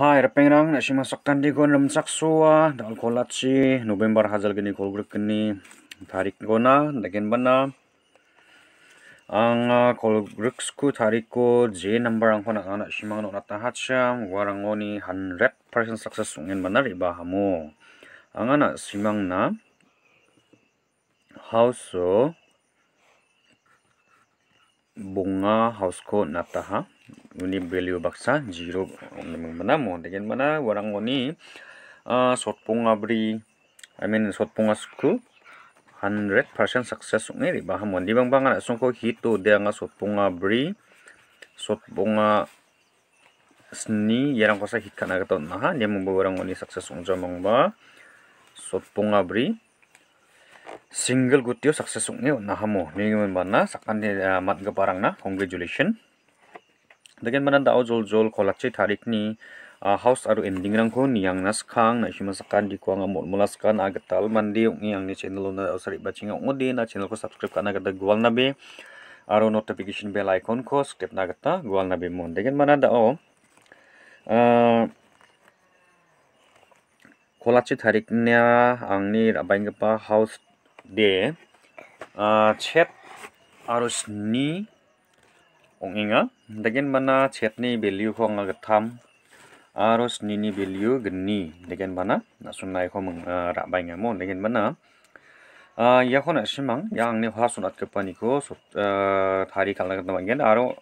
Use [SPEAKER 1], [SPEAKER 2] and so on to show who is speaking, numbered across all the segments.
[SPEAKER 1] hai rapeng rang na shima sokkan di gon lam sak suwa dal kolachi november hazal gani kol gruk ni tarik gona dagen bana ang kol gruk sku tarik ko j number ang kona nata hacham warang 100% success ngen bana riba hamu ang ana simang na bunga house code nataha ini value baksa 0 mana mo dengan mana orang ini uh, ah, short bunga beri I mean short bunga suku 100% success ni di bahan mo di bang bang nak sungko hito dia nga short bunga beri short bunga seni yang kosa hikana kata naha dia membawa orang ini success ungjo mong ba short bunga beri single good yo success ungi nahamu minimum mana sakan ni amat eh, ke barang na congratulation dengan mana tahu jol jol kolak cai tarik ni ah, house aru ending rang ko niang nas kang na shima sakan di kuang amut mulas kan agetal mandi ungi yang ni channel na usari baca ngi ungi na channel ko subscribe kan agetal gual na be aru notification bell icon ko step na agetal gual na be mon dengan mana tahu Kolacit hari ini, angin abang gempa house de chat arus ni ong inga dagen mana chat ni value ko nga gatham arus ni ni value gni dagen mana na sunnai ko mung ra bai nga mo dagen mana ya khona simang yang ne ha sunat ke pani ko so thari kalna gatham gen aro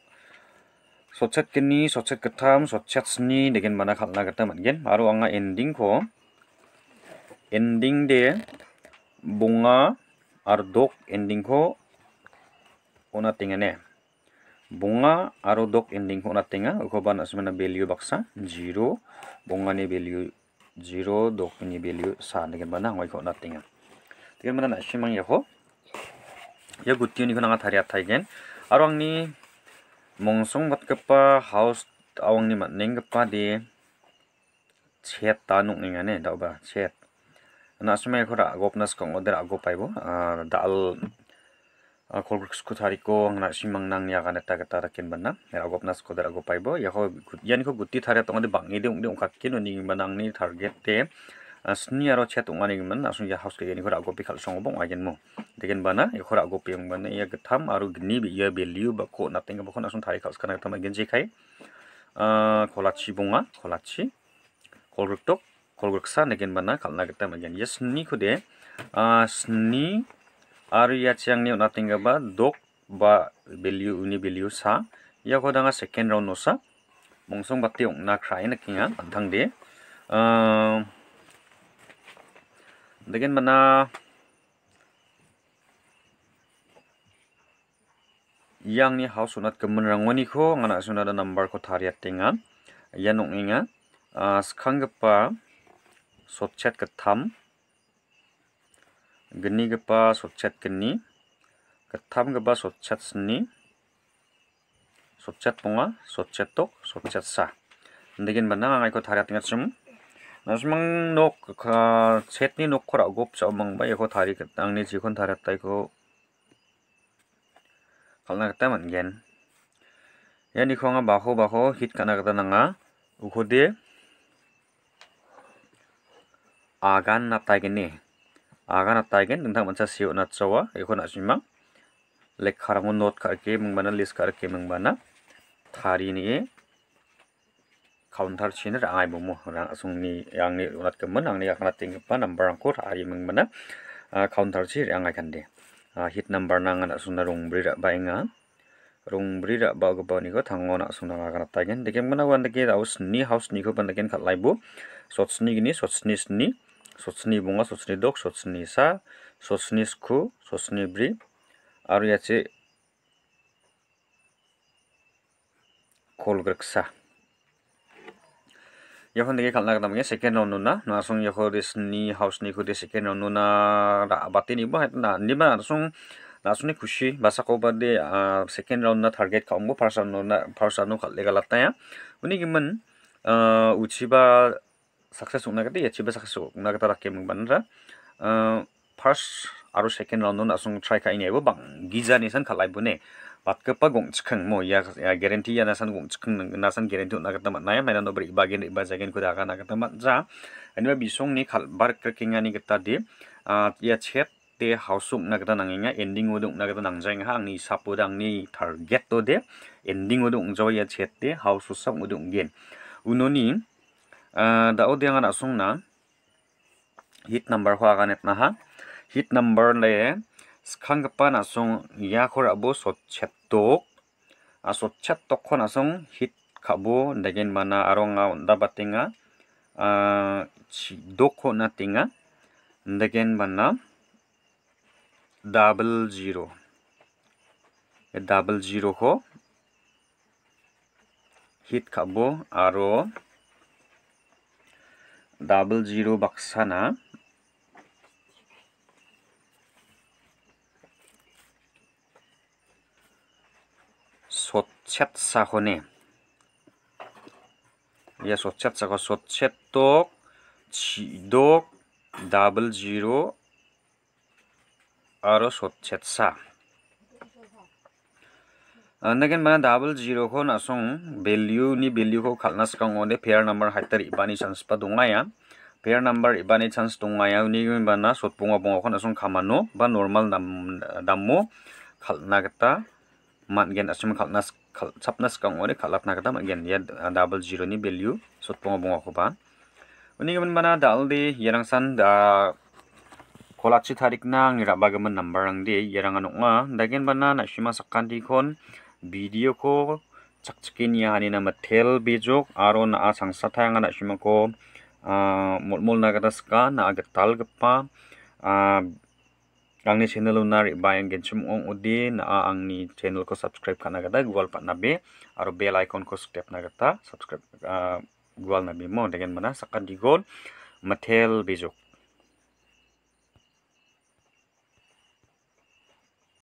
[SPEAKER 1] sochat kini sochat gatham sochat sni dagen mana khalna gatham gen aro anga ending ko ending de bunga arduk ending ko una tinga ne bunga arduk ending ko una tinga ko ba na sma na value baksa 0 bunga ni value 0 dok ni value sa ne ba na ngoi ko na tinga tinga mana na simang ya ho ya gutti ni ko na thari athai gen arong ni mongsong gat ka pa house awang ni ma neng ka pa de chet ta nu ngi ne da ba chet Nasume kora agopnas kong oder agopai bo dal kolbruks kuthari ko ang nasi mangnang niya kana ta kata rakin ba na agopnas ko oder agopai bo yaho yani ko guti thare tong oder bangi de ungde ungkat kino ni manang ni target te asni aro chat ungan ni man nasun ya house ke yani kora agopi kal song bong ayan mo dekin ba na yahora agopi ang ba na iya gatham aro gni bi iya beliu ba ko nating ka bokon nasun thare kaus kana kata magin jikai kolachi bunga kolachi kolbruktok kolgoksa nagin bana kalna kita magin yes ni kude as ni aru yachyang ni unatinga ba dok ba beliu uni beliu sa ya kodanga second round no sa mongsong bati ong na khrai na kinga anthang de nagin bana yang ni house unat kemen rangwani ko ngana sunada number ko thariyat tinga yanong inga Uh, sekarang apa sochet ke tham geni ke pa sochet geni ke tham ke pa sochet seni sochet punga sochet tok sochet sa ndegin bana ngai ko thariat ngat sum nasmang nok ka chetni nok khora gop sa mang ba yeko thari ke tang ni jikon thariat tai ko kalna ta man gen yani khonga baho baho hit kana kada nanga ukhode agan na taigen ni agan na taigen nung thang man sa siyo na tsawa ikon na siyma lekhar mo note karke mong bana list karke mong bana thari ni counter chin ra ai bomo ra asung ni yang ni unat ke man ang ni akna ting pa number ang ko ai mong bana counter chin ra ngai kande hit number na ngana suna rung bri ra bainga rung bri ra ba ga ba ni ko thang ona suna ra kana taigen de ke mona wan de ke house ni house ni ko ban de ken khat lai bo sots ni ni sots ni ni সচনি বঙা সচনি দোক সচনি সা সচনি স্কু সচনি ব্রি আর ইয়াছে কলগ্রকসা এখন দেখে খালনা কাটাম সেকেন্ড রাউন্ড না নাসং এখন দেশনি হাউস নি খুদে সেকেন্ড রাউন্ড না বাতি নিব না নিবা নাসং নাসুনি খুশি বাসা কব দে সেকেন্ড রাউন্ড না টার্গেট খাওয়াবো ফার্স্ট রাউন্ড না ফার্স্ট রাউন্ড খালে গালাত উনি কিমান উঠিবা সাকসেস উনা কাটি এচিভ সাকসেস উনা কাটা রাখে মিং বানা ফার্স্ট আর সেকেন্ড রাউন্ড আসুন ট্রাই খাইনি আইব বাং গিজা নিসান খালাইব নে বাতক পা গং চিখং মো ইয়া গ্যারান্টি ইয়া নাসান গং চিখং নাসান গ্যারান্টি উনা কাটা মানা মাইন নো বরি ইবা গেন ইবা জাগেন কোদা গানা কাটা মান জা এনিবা বিসং নি খাল বার কিং আনি গতা দি ইয়া ছেপ তে হাউস উম না কাটা নাঙ্গিং এন্ডিং ও উনা কাটা নাঙ্গজাই হা আংনি সাপো দাংনি টার্গেট তো দে এন্ডিং ও উং জাওয়া ইয়া ছেপ তে হাউস উসাম উদুং গেন উনোনি dao diangan asung na hit number hua g a n e t na ha hit number le skanggpa na sung y a k o r a b o s o c h e t tok a s o c h e t tok khon asung hit k a b u degen mana aronga n da batinga a chi dokho na tinga degen mana double zero e double zero k o hit k a b o aro double zero বাক্সানা সচ্ছেদ সাহনে ইয়া সচ্ছেদ সাহ সচ্ছেদ তক ছিদক double zero আরও সচ্ছেদ সাহ Nagan mana double zero ko nasong value ni value ko khalnas kang one pair number hatter ibani chance pa dungaya pair number ibani chance dungaya ni gan mana sot punga punga ko nasong kamano ba normal nam damo khalna kita man gan asim khalnas khal sapnas kang one khalap na kita man gan ya double zero ni value sot punga punga ko ba ni gan mana dal di yang san da kolachi tarik nang ira bagaman number ang di yang anong nga dagan mana nasima sakanti kon video ko chakchikin ya ani na mathel bijok aro na asang satayang ah, na shimako mul mul nagataska na agatal gpa ah, ang ni channel na ribayang genchum ong udi na ang ni channel ko subscribe ka na gata gwal pat na be aro bell icon ko step na gata subscribe ah, gwal na be mo dengan mana sakan digon mathel bijok